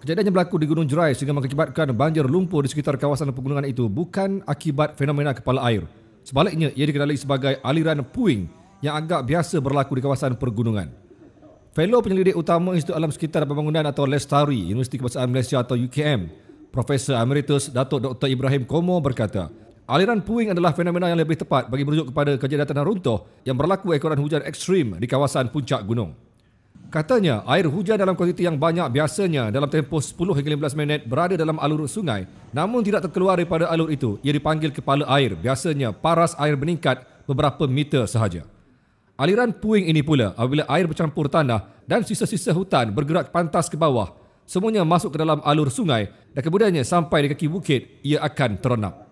Kejadian yang berlaku di Gunung Jerai sehingga mengakibatkan banjir lumpur di sekitar kawasan pegunungan itu bukan akibat fenomena kepala air. Sebaliknya, ia dikenali sebagai aliran puing yang agak biasa berlaku di kawasan pergunungan. Fellow penyelidik utama Institut Alam Sekitar dan Pembangunan atau Lestari, Universiti Kebangsaan Malaysia atau UKM, Profesor Emeritus Datuk Dr. Ibrahim Komo berkata, aliran puing adalah fenomena yang lebih tepat bagi merujuk kepada kejadian tanah runtuh yang berlaku ekoran hujan ekstrim di kawasan puncak gunung. Katanya, air hujan dalam kuantiti yang banyak biasanya dalam tempoh 10 hingga 15 minit berada dalam alur sungai namun tidak terkeluar daripada alur itu. Ia dipanggil kepala air. Biasanya, paras air meningkat beberapa meter sahaja. Aliran puing ini pula apabila air bercampur tanah dan sisa-sisa hutan bergerak pantas ke bawah semuanya masuk ke dalam alur sungai dan kemudiannya sampai di kaki bukit ia akan teronap.